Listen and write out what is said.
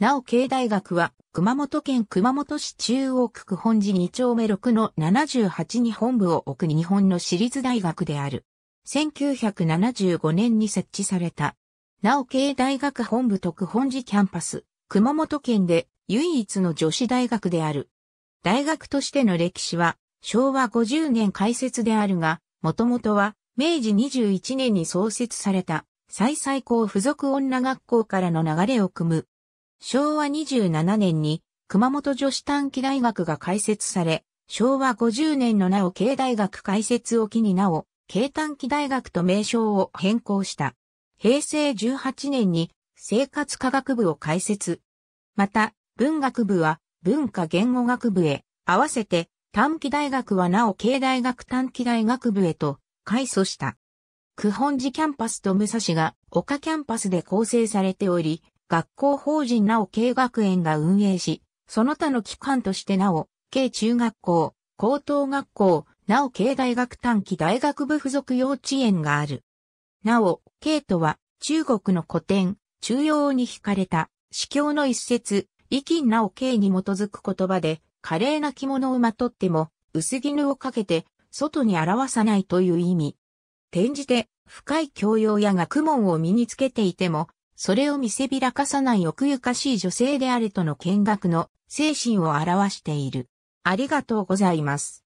なお慶大学は、熊本県熊本市中央区区本寺2丁目6の78に本部を置く日本の私立大学である。1975年に設置された。なお慶大学本部特本寺キャンパス、熊本県で唯一の女子大学である。大学としての歴史は、昭和50年開設であるが、もともとは、明治21年に創設された、最最高附属女学校からの流れを組む、昭和27年に熊本女子短期大学が開設され、昭和50年のなお慶大学開設を機になお、慶短期大学と名称を変更した。平成18年に生活科学部を開設。また、文学部は文化言語学部へ、合わせて短期大学はなお慶大学短期大学部へと改組した。九本寺キャンパスと武蔵が丘キャンパスで構成されており、学校法人なお慶学園が運営し、その他の機関としてなお、慶中学校、高等学校、なお慶大学短期大学部附属幼稚園がある。なお、慶とは、中国の古典、中央に惹かれた、司教の一節、意金なお慶に基づく言葉で、華麗な着物をまとっても、薄絹をかけて、外に表さないという意味。転じて、深い教養や学問を身につけていても、それを見せびらかさない奥ゆかしい女性であるとの見学の精神を表している。ありがとうございます。